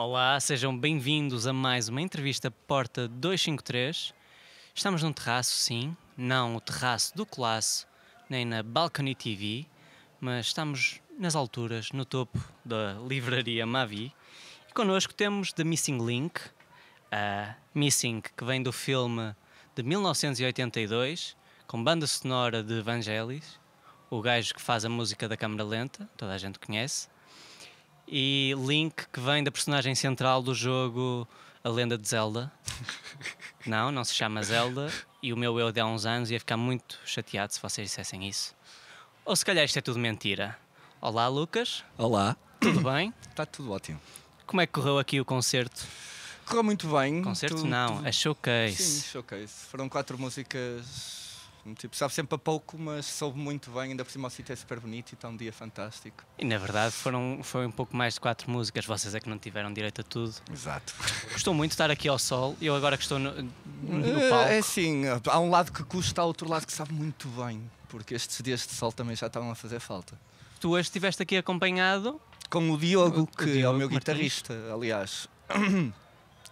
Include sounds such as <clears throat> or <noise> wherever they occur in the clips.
Olá, sejam bem-vindos a mais uma entrevista Porta 253. Estamos num terraço, sim, não o terraço do Colasso, nem na Balcony TV, mas estamos nas alturas, no topo da livraria Mavi. E connosco temos The Missing Link, a Missing, que vem do filme de 1982, com banda sonora de Vangelis, o gajo que faz a música da câmara lenta, toda a gente conhece e Link, que vem da personagem central do jogo A Lenda de Zelda. <laughs> não, não se chama Zelda. E o meu eu de há uns anos ia ficar muito chateado se vocês dissessem isso. Ou se calhar isto é tudo mentira. Olá, Lucas. Olá. Tudo bem? Está <coughs> tudo ótimo. Como é que correu aqui o concerto? Correu muito bem. Concerto tu, não, tu... É showcase. Sim, showcase. Foram quatro músicas Tipo, sabe sempre a pouco, mas soube muito bem, ainda por cima o sítio é super bonito e está um dia fantástico. E na verdade foram, foi um pouco mais de quatro músicas, vocês é que não tiveram direito a tudo. Exato. Gostou muito estar aqui ao sol, eu agora que estou no, no eh, palco. É assim, há um lado que custa, há outro lado que sabe muito bem, porque estes dias de sol também já estavam a fazer falta. Tu hoje estiveste aqui acompanhado... Com o Diogo, que é o Diogo é o meu Martins. guitarrista, aliás.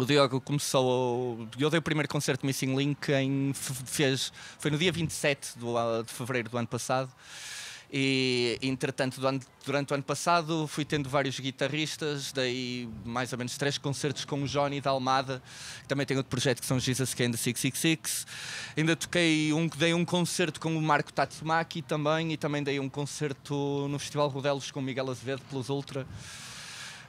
O Diogo começou. Eu dei o primeiro concerto Missing Link em. Fez, foi no dia 27 do, de fevereiro do ano passado. E entretanto, durante o ano passado, fui tendo vários guitarristas, dei mais ou menos três concertos com o Johnny da Almada, que também tem outro projeto que são Jesus Can the 666. Ainda toquei um, dei um concerto com o Marco Tatsumaki também, e também dei um concerto no Festival Rodelos com o Miguel Azevedo pelos Ultra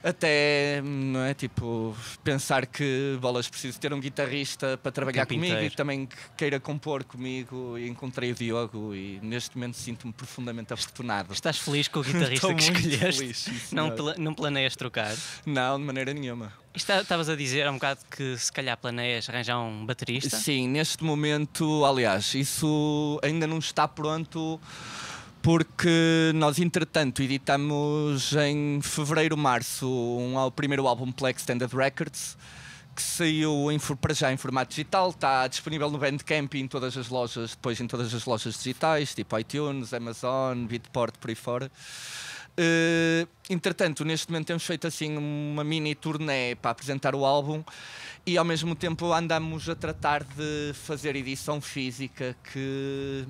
até não hum, é tipo pensar que bolas preciso ter um guitarrista para trabalhar comigo inteiro. e também que queira compor comigo e encontrei o Diogo e neste momento sinto-me profundamente afortunado. Estás feliz com o guitarrista <laughs> que escolheste? Feliz, não, pla não planeias trocar? Não, de maneira nenhuma. Tá, estavas a dizer há um bocado que se calhar planeias arranjar um baterista? Sim, neste momento, aliás, isso ainda não está pronto porque nós, entretanto, editamos em fevereiro, março, um, o primeiro álbum Plex Standard Records, que saiu em, para já em formato digital, está disponível no Bandcamp e em todas as lojas, depois em todas as lojas digitais, tipo iTunes, Amazon, Bitport, por aí fora. Uh, entretanto, neste momento temos feito assim uma mini turnê para apresentar o álbum e ao mesmo tempo andamos a tratar de fazer edição física que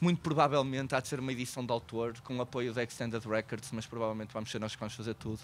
muito provavelmente há de ser uma edição de autor com apoio da Extended Records, mas provavelmente vamos ser nós que vamos fazer tudo.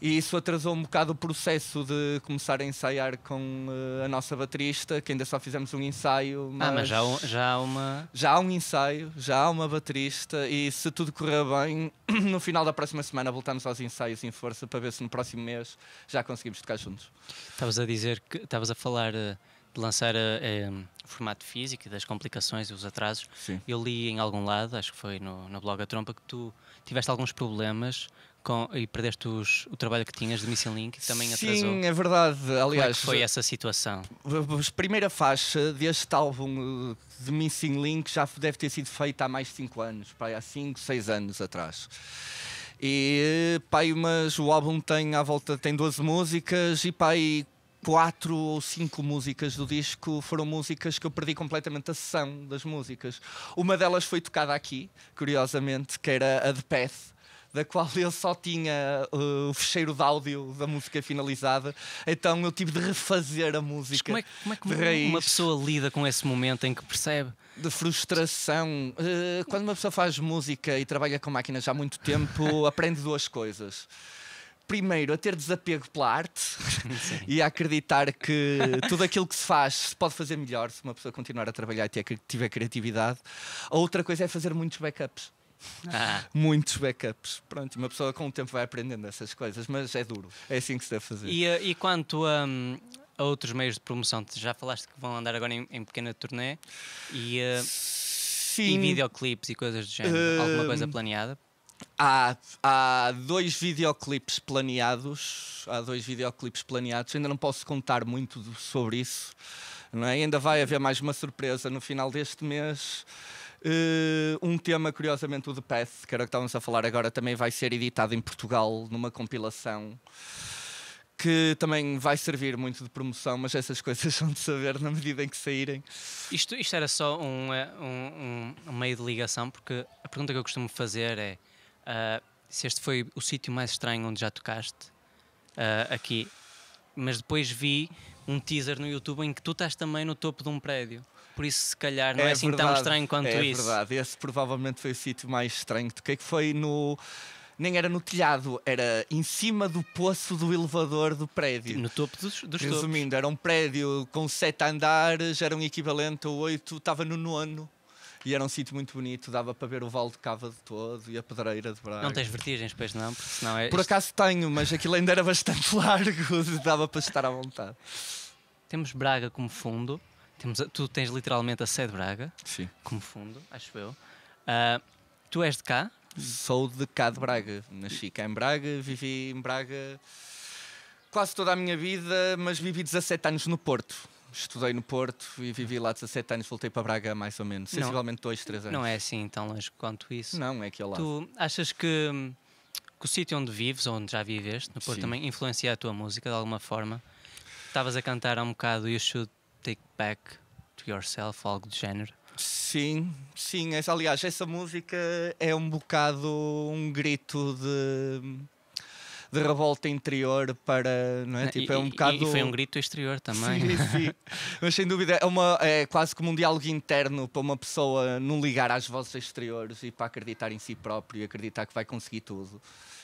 E isso atrasou um bocado o processo de começar a ensaiar com uh, a nossa baterista, que ainda só fizemos um ensaio. Mas ah, mas já, já há uma. Já há um ensaio, já há uma baterista, e se tudo correr bem, <clears throat> no final da próxima semana voltamos aos ensaios em força para ver se no próximo mês já conseguimos tocar juntos. Estavas a dizer que estavas a falar. Uh de lançar o formato físico e das complicações e os atrasos, Sim. eu li em algum lado, acho que foi no, no blog A Trompa, que tu tiveste alguns problemas com, e perdeste os, o trabalho que tinhas de Missing Link também Sim, atrasou. Sim, é verdade. Aliás, Como é foi essa situação? A primeira faixa deste álbum de Missing Link já deve ter sido feita há mais de 5 anos, pai há 5, 6 anos atrás. E pai, mas o álbum tem à volta tem 12 músicas e pai quatro ou cinco músicas do disco foram músicas que eu perdi completamente a sessão das músicas. Uma delas foi tocada aqui, curiosamente, que era a de Path, da qual eu só tinha uh, o fecheiro de áudio da música finalizada, então eu tive de refazer a música. Mas como é, como é que é uma, uma pessoa lida com esse momento em que percebe? De frustração. Uh, quando uma pessoa faz música e trabalha com máquinas há muito tempo, <laughs> aprende duas coisas primeiro, a ter desapego pela arte <laughs> e a acreditar que tudo aquilo que se faz se pode fazer melhor se uma pessoa continuar a trabalhar e tiver criatividade. A outra coisa é fazer muitos backups. Ah. Muitos backups. Pronto, uma pessoa com o tempo vai aprendendo essas coisas, mas é duro. É assim que se deve fazer. E, eh, e quanto a, a, outros meios de promoção, já falaste que vão andar agora em, em pequena turnê e, eh, Sim. e videoclipes e coisas do género. Uh, Alguma coisa hum. planeada Há, há dois videoclips planeados. Há dois videoclips planeados. Ainda não posso contar muito sobre isso. Não é? Ainda vai haver mais uma surpresa no final deste mês. Uh, um tema, curiosamente, o The Path, que era o que estávamos a falar agora, também vai ser editado em Portugal numa compilação que também vai servir muito de promoção, mas essas <laughs> coisas são de saber na medida em que saírem. Isto, isto era só eh, um, um, um meio de ligação, porque a pergunta que eu costumo fazer é Uh, se este foi o sítio mais estranho onde já tocaste, uh, aqui. Mas depois vi um teaser no YouTube em que tu estás também no topo de um prédio. Por isso, se calhar, não é, é assim verdade, tão estranho quanto é isso. É verdade, esse provavelmente foi o sítio mais estranho. Toquei que foi no nem era no telhado, era em cima do poço do elevador do prédio. No topo dos, dos Resumindo, topos. era um prédio com sete andares, era um equivalente a oito, estava no nono. E era um sítio muito bonito, dava para ver o Val de Cava de todo e a Pedreira de Braga. Não tens vertigens, pois não? Porque senão é... Por acaso tenho, mas aquilo ainda era bastante <laughs> largo, dava para estar à vontade. Temos Braga como fundo, temos, tu tens literalmente a sede Braga Sim. como fundo, acho eu. Uh, tu és de cá? Sou de cá de Braga, nasci cá em Braga, vivi em Braga quase toda a minha vida, mas vivi 17 anos no Porto estudei no Porto e vivi lá 17 anos, voltei para Braga mais ou menos, sensivelmente 2, 3 anos. Não é assim tão longe quanto isso. Não, é que ao lado. Tu achas que, hum, que o sítio onde vives, onde já viveste, no Porto, Sim. também influencia a tua música de alguma forma? Estavas a cantar há um bocado You Should Take Back to Yourself, algo do género. Sim, sim. Aliás, essa música é um bocado um grito de de revolta interior para. Não é? tipo, e, é um bocado... e foi um grito exterior também. Sim, sim. <laughs> Mas sem dúvida, é, uma, é quase como um diálogo interno para uma pessoa não ligar às vozes exteriores e para acreditar em si próprio e acreditar que vai conseguir tudo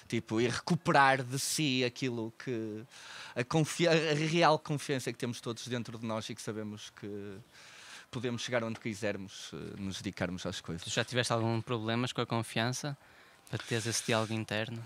tipo, e recuperar de si aquilo que a, confia, a, real confiança que temos todos dentro de nós e que sabemos que podemos chegar onde quisermos, eh, nos dedicarmos às coisas. Tu já tiveste algum problemas com a confiança? Para teres esse diálogo interno?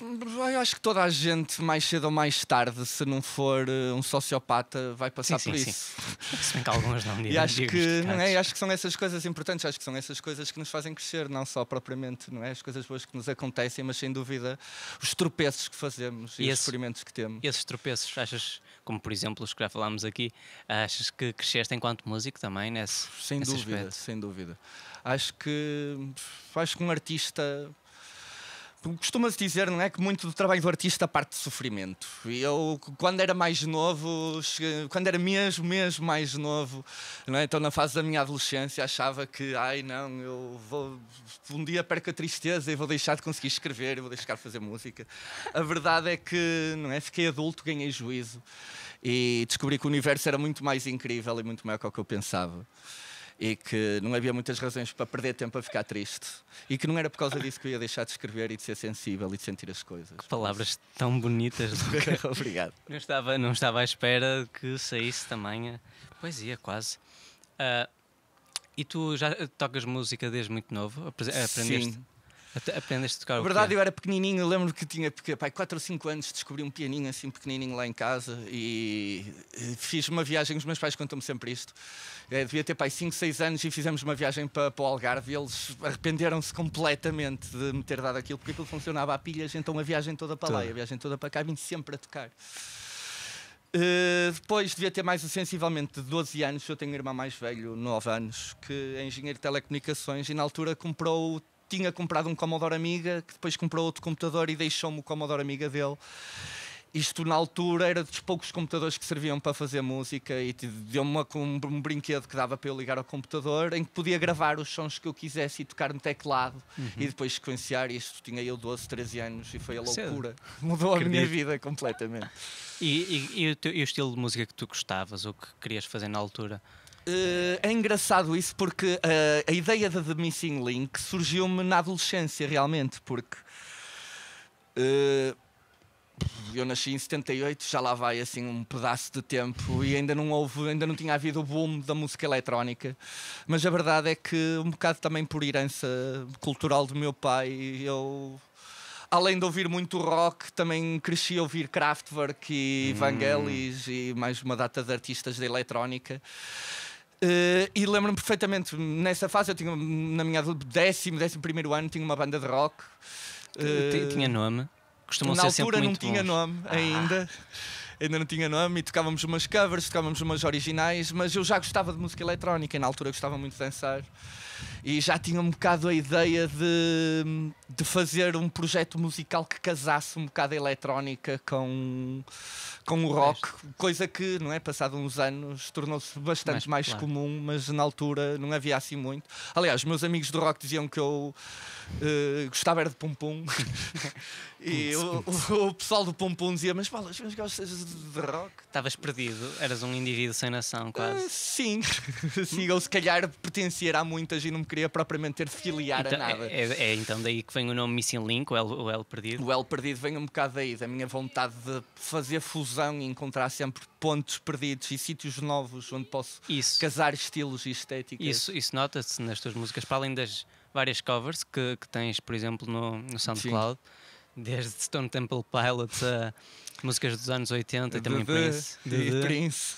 Eu acho que toda a gente, mais cedo ou mais tarde, se não for eh, um sociopata, vai passar sim, por sim, isso. Sim. <laughs> Se bem que algumas não <laughs> me acho que, é, acho que são essas coisas importantes, acho que são essas coisas que nos fazem crescer, não só propriamente não é? as coisas boas que nos acontecem, mas sem dúvida os tropeços que fazemos e, e os experimentos que temos. E esses tropeços, achas, como por exemplo os que já falámos aqui, achas que cresceste enquanto músico também nesse Sem nesse dúvida, aspecto? sem dúvida. Acho que, acho que um artista Costuma-se dizer, não é, que muito do trabalho do artista parte de sofrimento. E eu, quando era mais novo, cheguei, quando era mesmo, mesmo mais novo, é? então na fase da minha adolescência, achava que, ai não, eu vou, um dia perco a tristeza e vou deixar de conseguir escrever, vou deixar de fazer música. A verdade é que, não é, fiquei adulto, ganhei juízo e descobri que o universo era muito mais incrível e muito maior do que eu pensava e que não havia muitas razões para perder tempo a ficar triste e que não era por causa disso que eu ia deixar de escrever e de ser sensível e de sentir as coisas. Que palavras tão bonitas, Luca. <laughs> Obrigado. Não estava, não estava à espera que saísse tamanha poesia, quase. Uh, e tu já tocas música desde muito novo? Aprendeste? Sim Aprendes a tocar Na verdade, eu era pequenininho, lembro que tinha pai, 4 ou 5 anos, descobri um pianinho assim pequenininho lá em casa e fiz uma viagem, os meus pais contam-me sempre isto. Eu eh, devia ter pai 5, 6 anos e fizemos uma viagem para, para o Algarve e eles arrependeram-se completamente de me ter dado aquilo, porque aquilo funcionava a pilhas, então a viagem toda para lá tá. e a viagem toda para cá vim sempre a tocar. Uh, depois devia ter mais sensivelmente 12 anos. Eu tenho um irmão mais velho, 9 anos, que é engenheiro de telecomunicações e na altura comprou tinha comprado um Commodore Amiga, que depois comprou outro computador e deixou-me o Commodore Amiga dele. Isto na altura era dos poucos computadores que serviam para fazer música e deu-me um, um, brinquedo que dava para eu ligar ao computador em que podia gravar os sons que eu quisesse e tocar no teclado uhum. e depois sequenciar. Isto tinha eu 12, 13 anos e foi a é loucura. <laughs> Mudou acredito. a minha vida completamente. E, e, e, o teu, e, o estilo de música que tu gostavas ou que querias fazer na altura? Uh, é engraçado isso porque uh, a ideia da The Missing Link surgiu-me na adolescência, realmente, porque uh, eu nasci em 78, já lá vai assim um pedaço de tempo e ainda não houve, ainda não tinha havido o boom da música eletrónica. Mas a verdade é que, um bocado também por herança cultural do meu pai, eu além de ouvir muito rock, também cresci a ouvir Kraftwerk e hum. Vangelis hum. e mais uma data de artistas da eletrónica. Uh, e lembro-me perfeitamente, nessa fase eu tinha, na minha décimo, décimo primeiro ano, tinha uma banda de rock. Uh, tinha nome? Costumam na altura não bons. tinha nome ainda. Ah ainda não tinha nome e tocávamos umas covers, tocávamos umas originais, mas eu já gostava de música eletrónica e na altura gostava muito de dançar e já tinha um bocado a ideia de, de fazer um projeto musical que casasse um bocado a eletrónica com, com o rock, coisa que, não é? Passado uns anos tornou-se bastante mais, mais claro. comum, mas na altura não havia assim muito. Aliás, meus amigos do rock diziam que eu uh, gostava era de pum-pum <laughs> e o, o, o, pessoal do pum-pum dizia: Mas, Paulo, mas gostas de de rock. Estavas perdido, eras um indivíduo sem nação, ah, quase. Uh, sim, <laughs> sim, ele se calhar pertencer a muitas e não me queria propriamente ter de filiar então, a nada. É, é, é, então daí que vem o nome Missing Link, o L, o L perdido? O L perdido vem um bocado daí, da minha vontade de fazer fusão e encontrar sempre pontos perdidos e sítios novos onde posso isso. casar estilos e estéticas. Isso, isso nota-se nas tuas músicas, para além das várias covers que, que tens, por exemplo, no, no SoundCloud. Sim desde Stone Temple Pilots a músicas dos anos 80 e também Prince. Prince.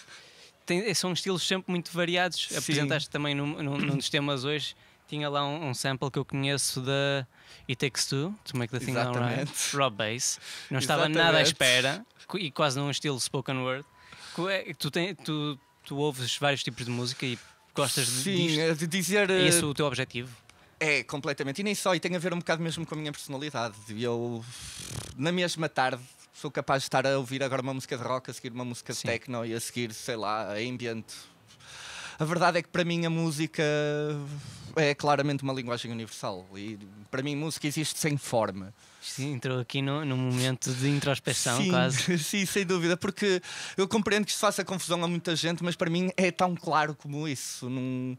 Tem, são estilos sempre muito variados. Sim. Apresentaste também num, num, num dos temas hoje tinha lá um, um, sample que eu conheço da It Takes Two, To Make the Thing Exatamente. Right, Rob Bass. Não estava nada à espera e quase num estilo spoken word. É, tu, tem, tu, tu ouves vários tipos de música e gostas Sim, é de disto? dizer. É esse eh, o teu objetivo? É, completamente. E nem só, e tem a ver um bocado mesmo com a minha personalidade. Eu, na mesma tarde, sou capaz de estar a ouvir agora uma música de rock, a seguir uma música de techno e a seguir, sei lá, a ambient. A verdade é que para mim a música é claramente uma linguagem universal. E para mim música existe sem forma entrou aqui no, num momento de introspecção, sim, quase. <laughs> Sim, sem dúvida, porque eu compreendo que isto faça confusão a muita gente, mas para mim é tão claro como isso. Num...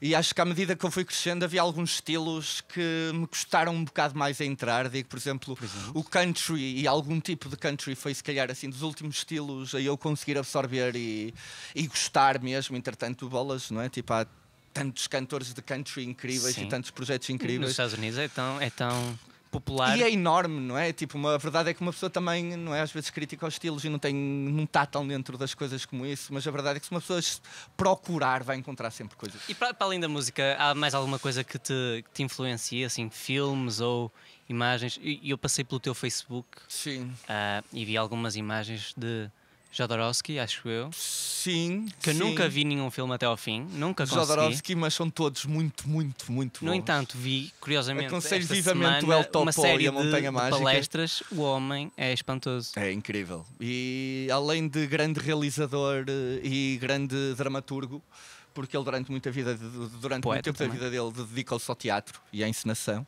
E acho que à medida que eu fui crescendo havia alguns estilos que me custaram um bocado mais a entrar. Digo, por exemplo, por exemplo, o country e algum tipo de country foi se calhar assim dos últimos estilos a eu conseguir absorver e, e gostar mesmo, entretanto, bolas, não é? Tipo, há tantos cantores de country incríveis Sim. e tantos projetos incríveis. Nos Estados Unidos é tão. É tão popular. E é enorme, não é? Tipo, uma, a verdade é que uma pessoa também, não é? Às vezes critica os estilos e não, tem, não está tão dentro das coisas como isso, mas a verdade é que se uma pessoa procurar, vai encontrar sempre coisas. E para, para além da música, há mais alguma coisa que te, que te influencia, assim, filmes ou imagens? E eu passei pelo teu Facebook Sim. Uh, e vi algumas imagens de Jodorowsky, acho eu. Sim. Que eu sim. nunca vi nenhum filme até ao fim, nunca consegui. Jodorowsky, mas são todos muito, muito, muito bons. No entanto, vi, curiosamente, esta vivamente semana, o El Topo uma série e a Montanha de, Mágica. De palestras, o homem é espantoso. É incrível. E além de grande realizador eh, e grande dramaturgo, porque ele durante muita vida, durante muito tempo também. da vida dele dedicou-se ao teatro e à encenação,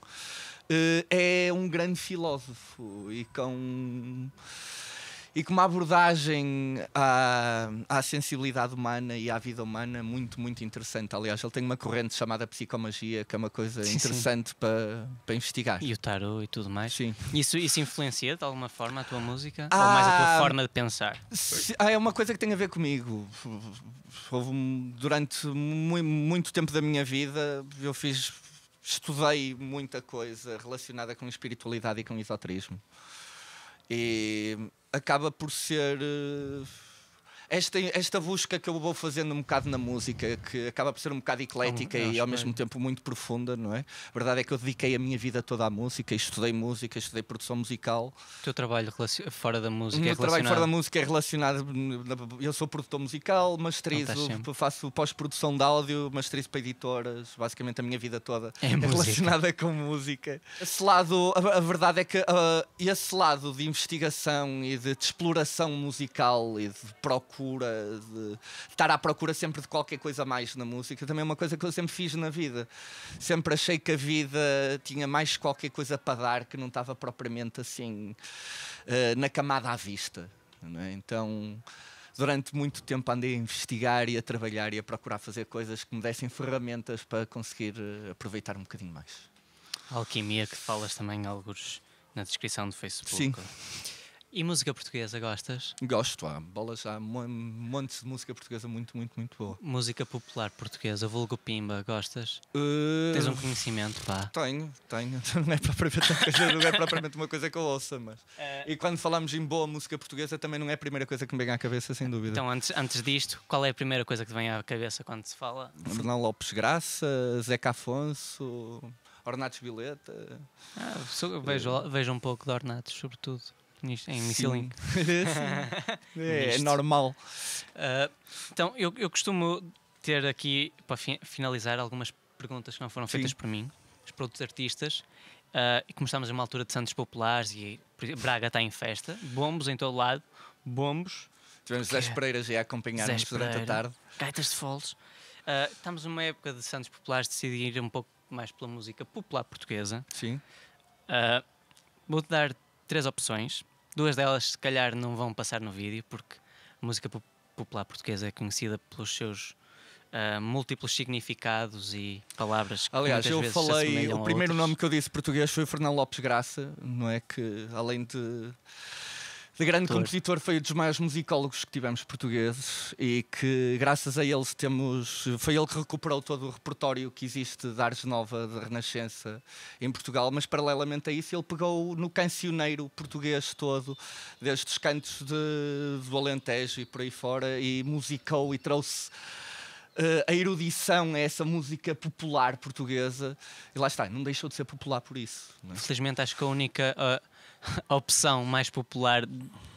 eh, é um grande filósofo e com e com uma abordagem à, à, sensibilidade humana e à vida humana muito, muito interessante. Aliás, ele tem uma corrente chamada psicomagia, que é uma coisa sim, interessante sim. Para, para investigar. E o tarot e tudo mais. Sim. Isso, isso influencia de alguma forma a tua música? Ah, Ou mais a tua ah, forma de pensar? Se, ah, é uma coisa que tem a ver comigo. Houve, durante muito, tempo da minha vida, eu fiz. Estudei muita coisa relacionada com espiritualidade e com esoterismo. E acaba por ser. Uh esta, esta busca que eu vou fazendo um bocado na música, que acaba por ser um bocado eclética hum, e ao mesmo tempo muito profunda, não é? A verdade é que eu dediquei a minha vida toda à música, estudei música, estudei produção musical. O teu trabalho fora da música o meu é trabalho fora da música é relacionado. Eu sou produtor musical, tá masterizo, faço pós-produção de áudio, masterizo para editoras, basicamente a minha vida toda é, é relacionada <laughs> com música. Esse lado, a, a verdade é que uh, esse lado de investigação e de, de exploração musical e de procura procura, de estar à procura sempre de qualquer coisa mais na música. Também é uma coisa que eu sempre fiz na vida. Sempre achei que a vida tinha mais qualquer coisa para dar que não estava propriamente assim eh, na camada à vista. É? Então durante muito tempo andei a investigar e a trabalhar e a procurar fazer coisas que me dessem ferramentas para conseguir eh, aproveitar um bocadinho mais. Alquimia que falas também alguns na descrição do Facebook. Sim. E música portuguesa, gostas? Gosto, há bolas, há um monte de música portuguesa muito, muito, muito boa. Música popular portuguesa, vulgo Pimba, gostas? Uh... Tens um conhecimento, pá? Tenho, tenho. <laughs> Não é propriamente uma coisa, não é propriamente uma coisa que eu ouça, mas... Uh... <laughs> E quando falamos em boa música portuguesa também não é a primeira coisa que me vem à cabeça, sem dúvida. Então, antes, antes disto, qual é a primeira coisa que te vem à cabeça quando se fala? Fernão Lopes Graça, Zeca Afonso, Ornatos Vileta... Ah, vejo, vejo um pouco de Ornatos, sobretudo em Missilink. <laughs> é, é normal. Uh, então, eu, eu costumo ter aqui, para fi finalizar, algumas perguntas que não foram feitas Sim. por mim, os produtos artistas. Uh, e estamos numa altura de Santos Populares e Braga está em festa, bombos em todo lado, bombos. Tivemos Zé Pereiras a acompanhar-nos durante a tarde. Gaitas de Foles. Uh, estamos numa época de Santos Populares decidir um pouco mais pela música popular portuguesa. Sim. Uh, Vou-te dar três opções. Duas delas, se calhar, não vão passar no vídeo, porque a música popular portuguesa é conhecida pelos seus Uh, múltiplos significados e palavras que Aliás, eu falei, o primeiro nome que eu disse português foi Fernando Lopes Graça, não é? Que além de de grande Tour. compositor foi um dos mais musicólogos que tivemos portugueses e que graças a ele temos foi ele que recuperou todo o repertório que existe da Arte Nova da Renascença em Portugal mas paralelamente a isso ele pegou no cancioneiro português todo destes cantos de, do Alentejo e por aí fora e musicou e trouxe Uh, a erudição é essa música popular portuguesa. E lá está, não deixou de ser popular por isso. É? Felizmente acho que a única. Eh, <laughs> a opção mais popular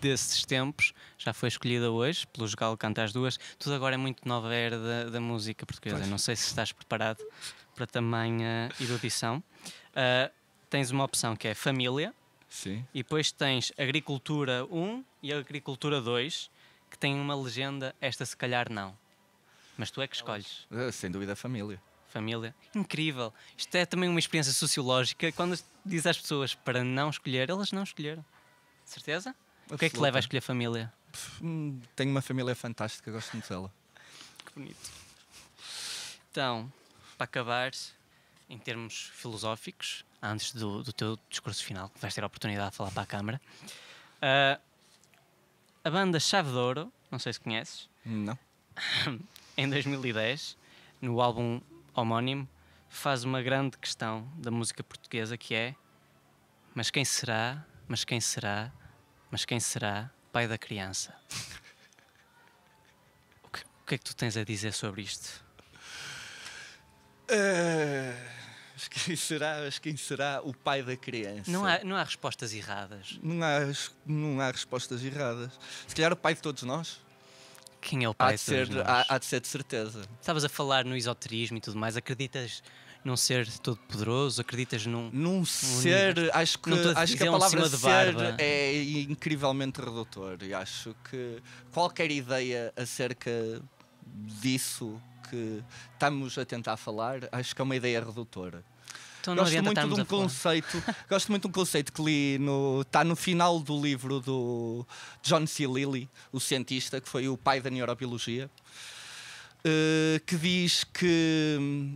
desses tempos já foi escolhida hoje pelos Galo Canta às Duas. Tudo agora é muito nova era da, da música portuguesa. Pois. Não sei se estás preparado para tamanha erudição. Uh, tens uma opção que é família. Sim. E depois tens Agricultura 1 e Agricultura 2, que tem uma legenda, esta se calhar não. Mas tu é que escolhes. É, sem dúvida, família família. Incrível. Isto é também uma experiência sociológica. Quando diz às pessoas para não escolher, elas não escolheram. Certeza? Absoluta. O que é que te leva a escolher família? Hum, tenho uma família fantástica, gosto muito dela. que bonito. Então, para acabar, em termos filosóficos, antes do, do teu discurso final, que vais ter a oportunidade de falar para a Câmara, uh, a banda Chave de Ouro, não sei se conheces. Não. <laughs> em 2010, no álbum homónimo, faz uma grande questão da música portuguesa que é Mas quem será, mas quem será, mas quem será pai da criança? o, que, o que é que tu tens a dizer sobre isto? Uh quem será, mas quem será o pai da criança? Não há, não há respostas erradas. Não há, não há respostas erradas. Se calhar o pai de todos nós. Quem é o pai há tá de, ser, há, há de ser de certeza. Estavas a falar no esoterismo e tudo mais, acreditas num ser todo poderoso? Acreditas num. Num ser. Acho que, acho que a palavra de ser é incrivelmente redutor e acho que qualquer ideia acerca disso que estamos a tentar falar, acho que é uma ideia redutora gosto muito de um conceito, gosto muito de um conceito que li no está no final do livro do John C. Lilly, o cientista que foi o pai da neurobiologia, eh, que diz que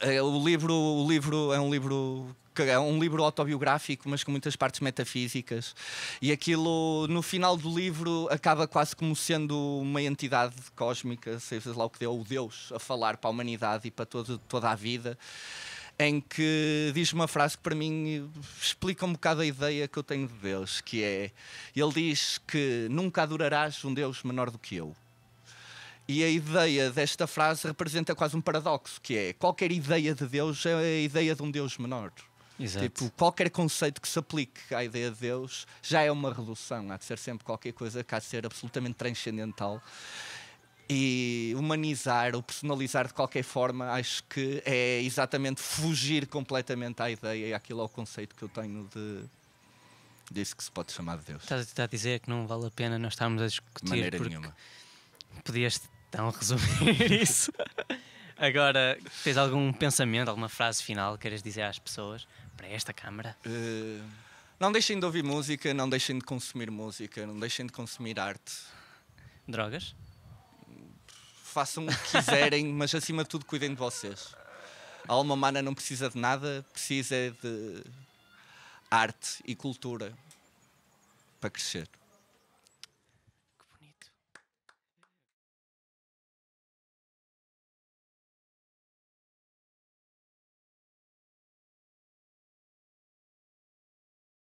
eh, o livro, o livro é um livro é um livro autobiográfico, mas com muitas partes metafísicas. E aquilo, no final do livro, acaba quase como sendo uma entidade cósmica, seja lá o que deu, o Deus, a falar para a humanidade e para todo, toda a vida em que diz uma frase que para mim explica um bocado a ideia que eu tenho de Deus, que é ele diz que nunca adorarás um Deus menor do que eu. E a ideia desta frase representa quase um paradoxo, que é qualquer ideia de Deus é a ideia de um Deus menor. Exato. Tipo, qualquer conceito que se aplique à ideia de Deus já é uma redução. Há de ser sempre qualquer coisa que há de ser absolutamente transcendental e humanizar ou personalizar de qualquer forma, acho que é exatamente fugir completamente à ideia e àquilo ao conceito que eu tenho de disso que se pode chamar de Deus. Estás a dizer que não vale a pena nós estarmos a discutir. De maneira nenhuma. Podias então resumir <laughs> isso. Agora, tens algum pensamento, alguma frase final que queiras dizer às pessoas para esta câmara? Uh, não deixem de ouvir música, não deixem de consumir música, não deixem de consumir arte. Drogas? façam o que quiserem, <laughs> mas acima de tudo cuidem de vocês. A alma humana não precisa de nada, precisa de arte e cultura para crescer.